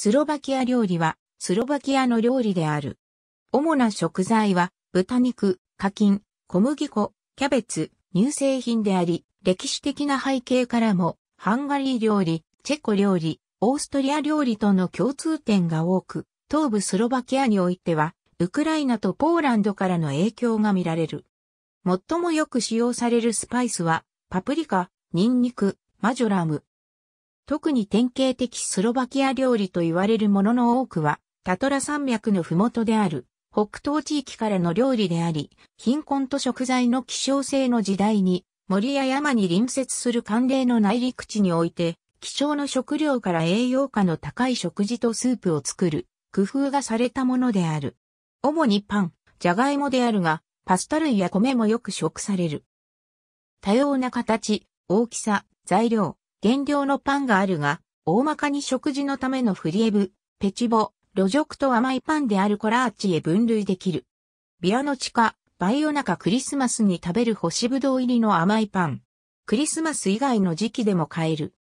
スロバキア料理は、スロバキアの料理である。主な食材は、豚肉、課金、小麦粉、キャベツ、乳製品であり、歴史的な背景からも、ハンガリー料理、チェコ料理、オーストリア料理との共通点が多く、東部スロバキアにおいては、ウクライナとポーランドからの影響が見られる。最もよく使用されるスパイスは、パプリカ、ニンニク、マジョラム、特に典型的スロバキア料理と言われるものの多くは、タトラ山脈の麓である北東地域からの料理であり、貧困と食材の希少性の時代に、森や山に隣接する寒冷の内陸地において、希少の食料から栄養価の高い食事とスープを作る、工夫がされたものである。主にパン、ジャガイモであるが、パスタ類や米もよく食される。多様な形、大きさ、材料、原料のパンがあるが、大まかに食事のためのフリエブ、ペチボ、ョ食と甘いパンであるコラーチへ分類できる。ビアノチカ、バイオナカクリスマスに食べる干しぶどう入りの甘いパン。クリスマス以外の時期でも買える。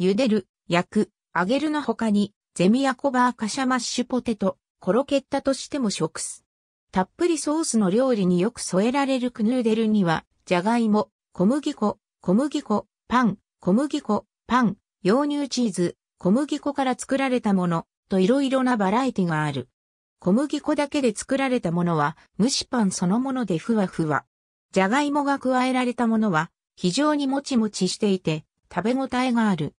茹でる、焼く、揚げるの他に、ゼミヤコバーカシャマッシュポテト、コロケッタとしても食す。たっぷりソースの料理によく添えられるクヌーデルには、じゃがいも、小麦粉、小麦粉、パン、小麦粉、パン、洋乳チーズ、小麦粉から作られたものといろいろなバラエティがある。小麦粉だけで作られたものは蒸しパンそのものでふわふわ。じゃがいもが加えられたものは非常にもちもちしていて食べ応えがある。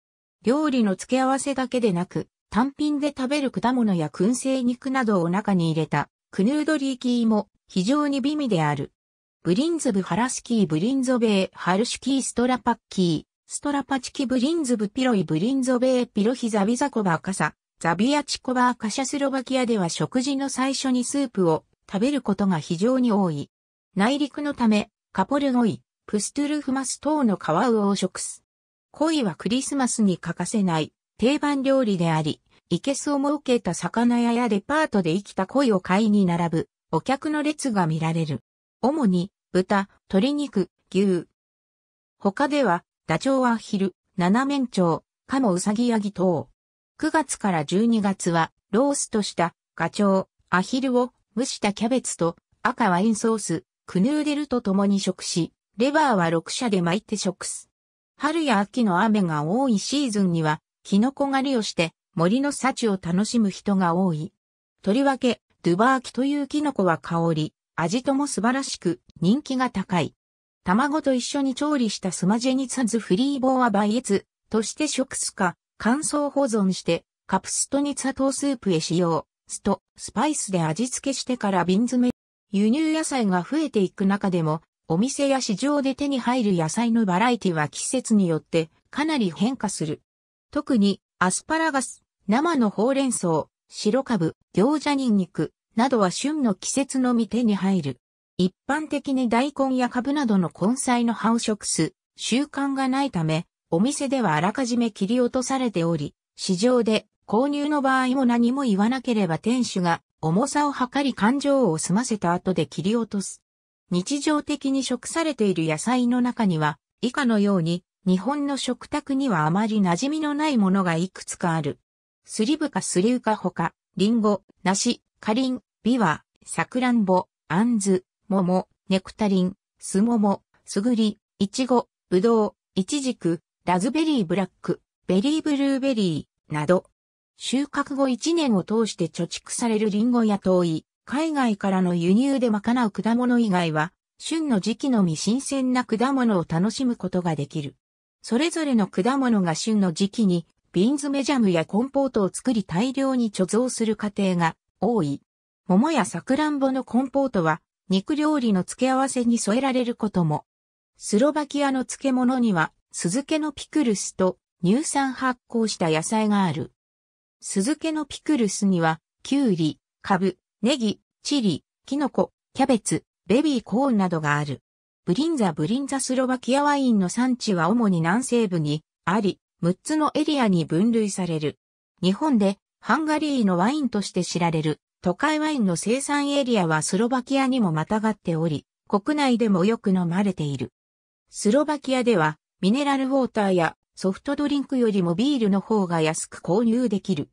料理の付け合わせだけでなく単品で食べる果物や燻製肉などを中に入れたクヌードリーキーも非常に美味である。ブリンズブハラスキーブリンゾベーハルシュキーストラパッキーストラパチキブリンズブピロイブリンゾベーピロヒザビザコバーカサ、ザビアチコバーカシャスロバキアでは食事の最初にスープを食べることが非常に多い。内陸のため、カポルゴイ、プストゥルフマス等の皮魚食す。鯉はクリスマスに欠かせない定番料理であり、イケスを設けた魚屋やデパートで生きた鯉を買いに並ぶお客の列が見られる。主に豚、鶏肉、牛。他ではダチョウアヒル、ナナメンチョウ、カモウサギヤギ等。9月から12月は、ローストした、ガチョウ、アヒルを蒸したキャベツと赤ワインソース、クヌーデルと共に食し、レバーは6社で巻いて食す。春や秋の雨が多いシーズンには、キノコ狩りをして森の幸を楽しむ人が多い。とりわけ、ドゥバーキというキノコは香り、味とも素晴らしく人気が高い。卵と一緒に調理したスマジェニツァズフリーボーアバイエツとして食すか、乾燥保存して、カプストニツァトースープへ使用、酢とスパイスで味付けしてから瓶詰め。輸入野菜が増えていく中でも、お店や市場で手に入る野菜のバラエティは季節によってかなり変化する。特にアスパラガス、生のほうれん草、白カブ、餃子、ニンニクなどは旬の季節のみ手に入る。一般的に大根や株などの根菜の葉を食す習慣がないため、お店ではあらかじめ切り落とされており、市場で購入の場合も何も言わなければ店主が重さを測り感情を済ませた後で切り落とす。日常的に食されている野菜の中には、以下のように、日本の食卓にはあまり馴染みのないものがいくつかある。スリブかスリウカほか、リンゴ、梨、カリン、ビワ、サクランボ、アンズ、桃、ネクタリン、スモモ、スグリ、イチゴ、ブドウ、イチジク、ラズベリーブラック、ベリーブルーベリー、など、収穫後1年を通して貯蓄されるリンゴや遠い、海外からの輸入で賄う果物以外は、旬の時期のみ新鮮な果物を楽しむことができる。それぞれの果物が旬の時期に、瓶詰めジャムやコンポートを作り大量に貯蔵する過程が多い。桃やサクランボのコンポートは肉料理の付け合わせに添えられることも。スロバキアの漬物には、酢漬けのピクルスと乳酸発酵した野菜がある。酢漬けのピクルスには、キュウリ、カブ、ネギ、チリ、キノコ、キャベツ、ベビーコーンなどがある。ブリンザブリンザスロバキアワインの産地は主に南西部にあり、6つのエリアに分類される。日本でハンガリーのワインとして知られる都会ワインの生産エリアはスロバキアにもまたがっており、国内でもよく飲まれている。スロバキアでは、ミネラルウォーターやソフトドリンクよりもビールの方が安く購入できる。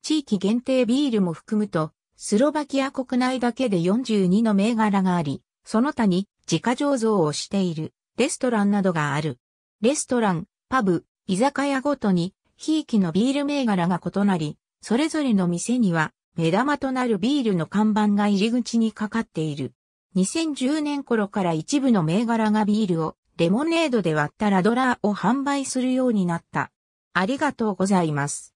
地域限定ビールも含むと、スロバキア国内だけで42の銘柄があり、その他に自家醸造をしているレストランなどがある。レストラン、パブ、居酒屋ごとに、ひいきのビール銘柄が異なり、それぞれの店には目玉となるビールの看板が入り口にかかっている。2010年頃から一部の銘柄がビールをレモネードで割ったラドラーを販売するようになった。ありがとうございます。